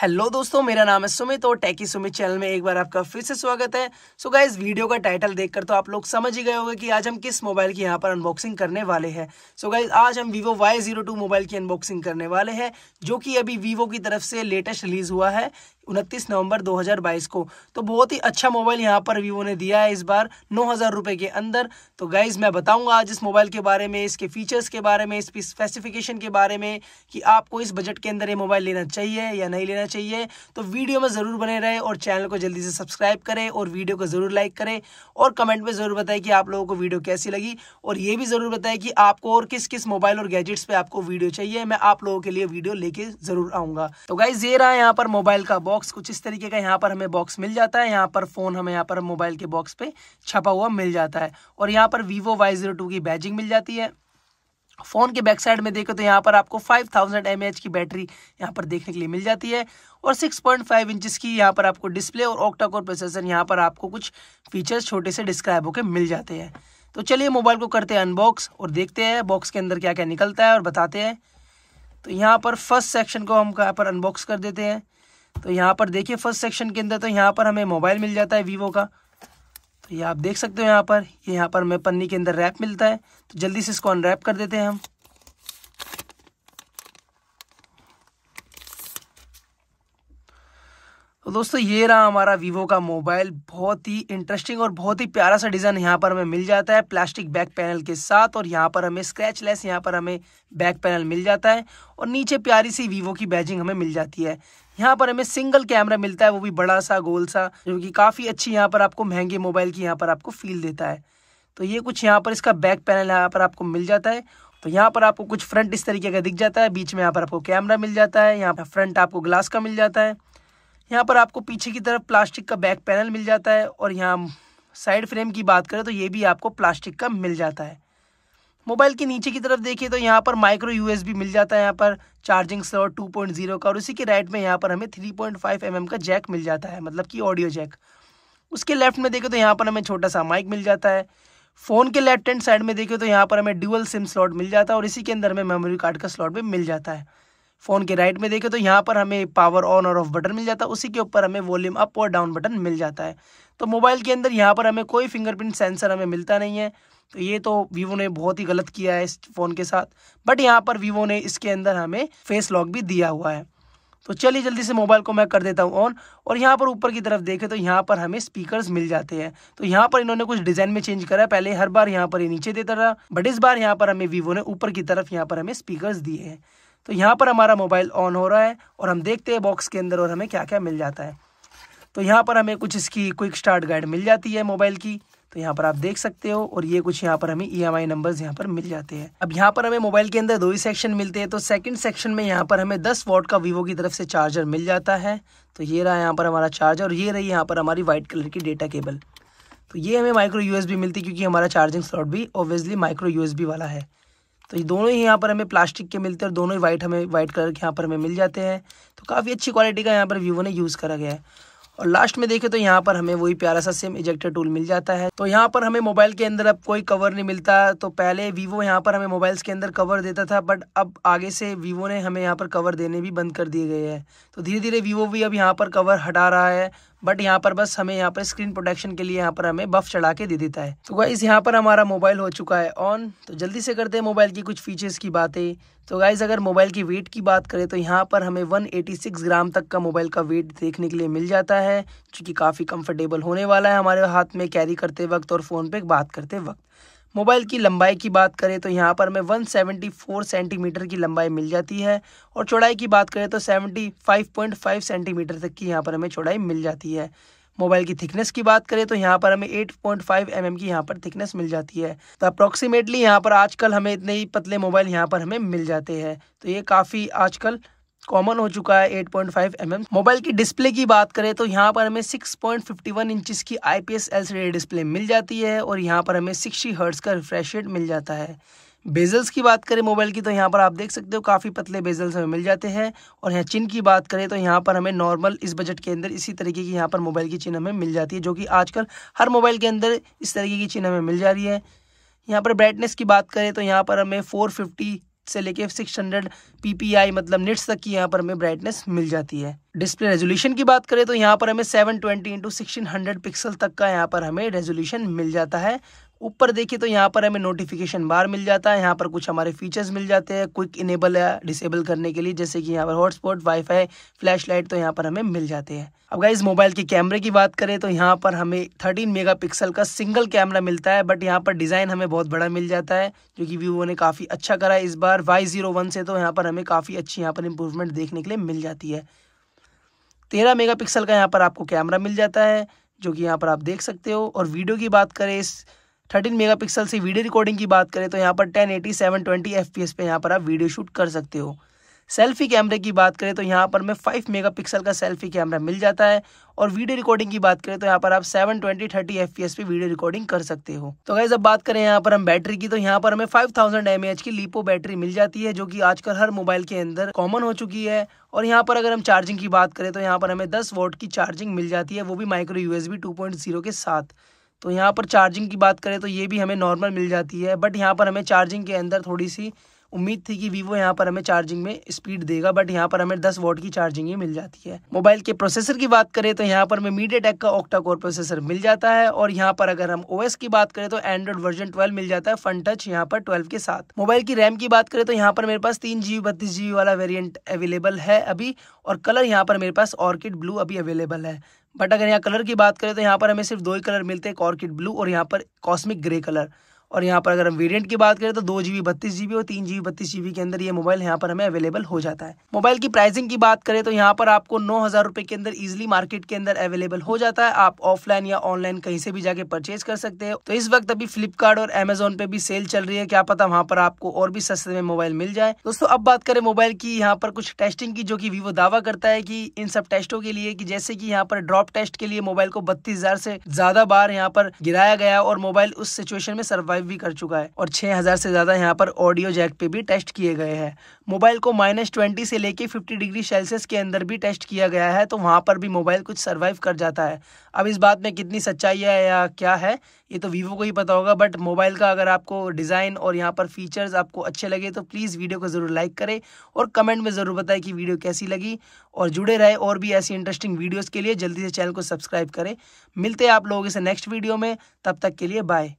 hello दोस्तों मेरा नाम है सुमित और टैकी सुमित चैनल में एक बार आपका फिर से स्वागत है सो so गाइज वीडियो का टाइटल देखकर तो आप लोग समझ ही गए होंगे कि आज हम किस मोबाइल की यहाँ पर अनबॉक्सिंग करने वाले हैं सो गाइज आज हम Vivo Y zero two mobile की अनबॉक्सिंग करने वाले हैं जो कि अभी वीवो की तरफ से लेटेस्ट रिलीज हुआ है उनतीस नवंबर 2022 को तो बहुत ही अच्छा मोबाइल यहाँ पर वीवो ने दिया है इस बार नौ हज़ार के अंदर तो गाइज़ मैं बताऊंगा आज इस मोबाइल के बारे में इसके फीचर्स के बारे में इसकी स्पेसिफिकेशन के बारे में कि आपको इस बजट के अंदर ये मोबाइल लेना चाहिए या नहीं लेना चाहिए तो वीडियो में ज़रूर बने रहे और चैनल को जल्दी से सब्सक्राइब करें और वीडियो को ज़रूर लाइक करें और कमेंट में ज़रूर बताएं कि आप लोगों को वीडियो कैसी लगी और ये भी ज़रूर बताए कि आपको और किस किस मोबाइल और गैजेट्स पे आपको वीडियो चाहिए मैं आप लोगों के लिए वीडियो लेके ज़रूर आऊंगा तो गाइज ये रहा है यहाँ पर मोबाइल का बॉक्स बॉक्स कुछ इस तरीके का यहाँ पर हमें बॉक्स मिल जाता है यहाँ पर फ़ोन हमें यहाँ पर मोबाइल के बॉक्स पे छपा हुआ मिल जाता है और यहाँ पर वीवो वाई जीरो टू की बैजिंग मिल जाती है फ़ोन के बैक साइड में देखो तो यहाँ पर आपको 5000 थाउजेंड एम की बैटरी यहाँ पर देखने के लिए मिल जाती है और 6.5 पॉइंट इंचज़ की यहाँ पर आपको डिस्प्ले और ऑक्टा कोर प्रोसेसर यहाँ पर आपको कुछ फीचर्स छोटे से डिस्क्राइब होकर मिल जाते हैं तो चलिए मोबाइल को करते हैं अनबॉक्स और देखते हैं बॉक्स के अंदर क्या क्या निकलता है और बताते हैं तो यहाँ पर फर्स्ट सेक्शन को हम यहाँ पर अनबॉक्स कर देते हैं तो यहाँ पर देखिए फर्स्ट सेक्शन के अंदर तो यहाँ पर हमें मोबाइल मिल जाता है वीवो का तो ये आप देख सकते हो यहाँ पर ये यहाँ पर हमें पन्नी के अंदर रैप मिलता है तो जल्दी से इसको अनरैप कर देते हैं हम तो दोस्तों ये रहा हमारा वीवो का मोबाइल बहुत ही इंटरेस्टिंग और बहुत ही प्यारा सा डिज़ाइन यहाँ पर हमें मिल जाता है प्लास्टिक बैक पैनल के साथ और यहाँ पर हमें स्क्रैच लेस यहाँ पर हमें बैक पैनल मिल जाता है और नीचे प्यारी सी वीवो की बैजिंग हमें मिल जाती है यहाँ पर हमें सिंगल कैमरा मिलता है वो भी बड़ा सा गोल सा जो कि काफ़ी अच्छी यहाँ पर आपको महंगे मोबाइल की यहाँ पर आपको फील देता है तो ये कुछ यहाँ पर इसका बैक पैनल यहाँ पर आपको मिल जाता है तो यहाँ पर आपको कुछ फ्रंट इस तरीके का दिख जाता है बीच में यहाँ पर आपको कैमरा मिल जाता है यहाँ पर फ्रंट आपको ग्लास का मिल जाता है यहाँ पर आपको पीछे की तरफ प्लास्टिक का बैक पैनल मिल जाता है और यहाँ साइड फ्रेम की बात करें तो ये भी आपको प्लास्टिक का मिल जाता है मोबाइल के नीचे की तरफ देखिए तो यहाँ पर माइक्रो यूएसबी मिल जाता है यहाँ पर चार्जिंग स्लॉट 2.0 का और उसी के राइट में यहाँ पर हमें 3.5 पॉइंट mm का जैक मिल जाता है मतलब कि ऑडियो जैक उसके लेफ्ट में देखें तो यहाँ पर हमें छोटा सा माइक मिल जाता है फ़ोन के लेफ्ट हैंड साइड में देखें तो यहाँ पर हमें ड्यूअल सिम स्लॉट मिल जाता है और इसी के अंदर हमें मेमोरी कार्ड का स्लॉट भी मिल जाता है फ़ोन के राइट में देखें तो यहाँ पर हमें पावर ऑन और ऑफ बटन मिल जाता है उसी के ऊपर हमें वॉल्यूम अप और डाउन बटन मिल जाता है तो मोबाइल के अंदर यहाँ पर हमें कोई फिंगरप्रिंट सेंसर हमें मिलता नहीं है तो ये तो वीवो ने बहुत ही गलत किया है इस फ़ोन के साथ बट यहाँ पर वीवो ने इसके अंदर हमें फेस लॉक भी दिया हुआ है तो चलिए जल्दी से मोबाइल को मैं कर देता हूँ ऑन और यहाँ पर ऊपर की तरफ देखें तो यहाँ पर हमें स्पीकर्स मिल जाते हैं तो यहाँ पर इन्होंने कुछ डिज़ाइन में चेंज करा है पहले हर बार यहाँ पर ये नीचे देता रहा बट इस बार यहाँ पर हमें वीवो ने ऊपर की तरफ यहाँ पर हमें स्पीकर्स दिए हैं तो यहाँ पर हमारा मोबाइल ऑन हो रहा है और हम देखते हैं बॉक्स के अंदर और हमें क्या क्या मिल जाता है तो यहाँ पर हमें कुछ इसकी क्विक स्टार्ट गाइड मिल जाती है मोबाइल की तो यहाँ पर आप देख सकते हो और ये कुछ यहाँ पर हमें ई एम आई नंबर्स यहाँ पर मिल जाते हैं अब यहाँ पर हमें मोबाइल के अंदर दो ही सेक्शन मिलते हैं तो सेकंड सेक्शन में यहाँ पर हमें 10 वॉट का वीवो की तरफ से चार्जर मिल जाता है तो ये रहा यहाँ पर हमारा चार्जर और ये रही यहाँ पर हमारी वाइट कलर की डेटा केबल तो ये हमें माइक्रो यू मिलती क्योंकि हमारा चार्जिंग स्लॉट भी ओबियसली माइक्रो यू वाला है तो ये दोनों ही यहाँ पर हमें प्लास्टिक के मिलते हैं और दोनों ही वाइट हमें वाइट कलर के यहाँ पर हमें मिल जाते हैं तो काफ़ी अच्छी क्वालिटी का यहाँ पर वीवो ने यूज़ करा गया है और लास्ट में देखें तो यहाँ पर हमें वही प्यारा सा सिम इजेक्टर टूल मिल जाता है तो यहाँ पर हमें मोबाइल के अंदर अब कोई कवर नहीं मिलता तो पहले वीवो यहाँ पर हमें मोबाइल्स के अंदर कवर देता था बट अब आगे से वीवो ने हमें यहाँ पर कवर देने भी बंद कर दिए गए हैं तो धीरे धीरे वीवो भी अब यहाँ पर कवर हटा रहा है बट यहाँ पर बस हमें यहाँ पर स्क्रीन प्रोटेक्शन के लिए यहाँ पर हमें बफ चढ़ा के दे देता है तो गाइज़ यहाँ पर हमारा मोबाइल हो चुका है ऑन तो जल्दी से करते हैं मोबाइल की कुछ फीचर्स की बातें तो गाइज़ अगर मोबाइल की वेट की बात करें तो यहाँ पर हमें 186 ग्राम तक का मोबाइल का वेट देखने के लिए मिल जाता है जो कि काफ़ी कंफर्टेबल होने वाला है हमारे हाथ में कैरी करते वक्त और फ़ोन पे बात करते वक्त मोबाइल की लंबाई की बात करें तो यहाँ पर हमें 174 सेंटीमीटर की लंबाई मिल जाती है और चौड़ाई की बात करें तो 75.5 सेंटीमीटर तक की यहाँ पर हमें चौड़ाई मिल जाती है मोबाइल की थिकनेस की बात करें तो यहाँ पर हमें 8.5 पॉइंट mm की यहाँ पर थिकनेस मिल जाती है तो अप्रोक्सीमेटली यहाँ पर आजकल हमें इतने ही पतले मोबाइल यहाँ पर हमें मिल जाते हैं तो ये काफ़ी आजकल कॉमन हो चुका है 8.5 mm मोबाइल की डिस्प्ले की बात करें तो यहाँ पर हमें 6.51 इंचेस की आईपीएस एलसीडी डिस्प्ले मिल जाती है और यहाँ पर हमें 60 हर्ट्स का रिफ्रेश रेट मिल जाता है बेजल्स की बात करें मोबाइल की तो यहाँ पर आप देख सकते हो काफ़ी पतले बेजल्स हमें मिल जाते हैं और यहाँ चिन की बात करें तो यहाँ पर हमें नॉर्मल इस बजट के अंदर इसी तरीके की यहाँ पर मोबाइल की चिन हमें मिल जाती है जो कि आजकल हर मोबाइल के अंदर इस तरीके की चिन हमें मिल जा रही है यहाँ पर ब्राइटनेस की बात करें तो यहाँ पर हमें 450 से लेके 600 पीपीआई मतलब निट्स तक की यहाँ पर हमें ब्राइटनेस मिल जाती है डिस्प्ले रेजोल्यूशन की बात करें तो यहाँ पर हमें 720 ट्वेंटी इंटू सिक्सटीन पिक्सल तक का यहाँ पर हमें रेजोल्यूशन मिल जाता है ऊपर देखिए तो यहाँ पर हमें नोटिफिकेशन बार मिल जाता है यहाँ पर कुछ हमारे फीचर्स मिल जाते हैं क्विक इनेबल या डिसेबल करने के लिए जैसे कि यहाँ पर हॉटस्पॉट वाईफाई फ्लैशलाइट तो यहाँ पर हमें मिल जाते हैं अब गाइज मोबाइल के कैमरे की बात करें तो यहाँ पर हमें 13 मेगापिक्सल का सिंगल कैमरा मिलता है बट यहाँ पर डिज़ाइन हमें बहुत बड़ा मिल जाता है जो कि वीवो ने काफ़ी अच्छा करा है इस बार वाई जीरो वन से तो यहाँ पर हमें काफ़ी अच्छी यहाँ पर इम्प्रूवमेंट देखने के लिए मिल जाती है तेरह पिक्सल का यहाँ पर आपको कैमरा मिल जाता है जो कि यहाँ पर आप देख सकते हो और वीडियो की बात करें इस थर्टीन मेगापिक्सल से वीडियो रिकॉर्डिंग की बात करें तो यहाँ पर ten eighty seven twenty F P S पर यहाँ पर आप वीडियो शूट कर सकते हो सेल्फी कैमरे की बात करें तो यहाँ पर हमें फाइव मेगा पिक्सल का सेल्फी कैमरा मिल जाता है और वीडियो रिकॉर्डिंग की बात करें तो यहाँ पर आप seven twenty thirty F P S पर वीडियो रिकॉर्डिंग कर सकते हो तो गैस अब बात करें यहाँ पर हम बैटरी की तो यहाँ पर हमें फाइव थाउजेंड एम एच की लीपो बैटरी मिल जाती है जो कि आजकल हर मोबाइल के अंदर कॉमन हो चुकी है और यहाँ पर अगर हम चार्जिंग की बात करें तो यहाँ पर हमें दस वोट की चार्जिंग मिल जाती है वो भी माइक्रो यूएसबी जीरो के साथ तो यहाँ पर चार्जिंग की बात करें तो ये भी हमें नॉर्मल मिल जाती है बट यहाँ पर हमें चार्जिंग के अंदर थोड़ी सी उम्मीद थी कि वीवो यहाँ पर हमें चार्जिंग में स्पीड देगा बट यहाँ पर हमें दस वोट की चार्जिंग ही मिल जाती है मोबाइल के प्रोसेसर की बात करें तो यहाँ पर हमें मीडिया टेक का ऑक्टा कोर प्रोसेसर मिल जाता है और यहाँ पर अगर हम ओएस की बात करें तो एंड्रॉइड वर्जन ट्वेल्व मिल जाता है फन टच यहाँ पर ट्वेल्व के साथ मोबाइल की रैम की बात करें तो यहाँ पर मेरे पास तीन जीबी बत्तीस जीबी वाला वेरियंट अवेलेबल है अभी और कलर यहाँ पर मेरे पास ऑर्किड ब्लू अभी अवेलेबल है बट अगर यहाँ कलर की बात करें तो यहाँ पर हमें सिर्फ दो ही कलर मिलते हैं ऑर्किड ब्लू और यहाँ पर कॉस्मिक ग्रे कलर और यहाँ पर अगर हम वेरियंट की बात करें तो दो जी बत्तीस जीबी और तीन जीबी बत्तीस जीबी के अंदर ये मोबाइल यहाँ पर हमें अवेलेबल हो जाता है मोबाइल की प्राइसिंग की बात करें तो यहाँ पर आपको नौ हज़ार रुपए के अंदर इजिली मार्केट के अंदर अवेलेबल हो जाता है आप ऑफलाइन या ऑनलाइन कहीं से भी जाके परचेज कर सकते हैं तो इस वक्त अभी फ्लिपकार्ट और एमेजोन पे भी सेल चल रही है क्या पता वहाँ पर आपको और भी सस्ते में मोबाइल मिल जाए दोस्तों अब बात करें मोबाइल की यहाँ पर कुछ टेस्टिंग की जो की वीवो दावा करता है की इन सब टेस्टों के लिए की जैसे की यहाँ पर ड्रॉप टेस्ट के लिए मोबाइल को बत्तीस से ज्यादा बार यहाँ पर गिराया गया और मोबाइल उस सिचुएशन में सर्वाइव सब्सक्राइब भी कर चुका है और 6000 से ज़्यादा यहाँ पर ऑडियो जैक पे भी टेस्ट किए गए हैं मोबाइल को माइनस ट्वेंटी से लेके फिफ्टी डिग्री सेल्सियस के अंदर भी टेस्ट किया गया है तो वहां पर भी मोबाइल कुछ सर्वाइव कर जाता है अब इस बात में कितनी सच्चाई है या क्या है ये तो वीवो को ही पता होगा बट मोबाइल का अगर आपको डिज़ाइन और यहाँ पर फीचर्स आपको अच्छे लगे तो प्लीज़ वीडियो को ज़रूर लाइक करें और कमेंट में ज़रूर बताएं कि वीडियो कैसी लगी और जुड़े रहे और भी ऐसी इंटरेस्टिंग वीडियोज़ के लिए जल्दी से चैनल को सब्सक्राइब करें मिलते हैं आप लोगों से नेक्स्ट वीडियो में तब तक के लिए बाय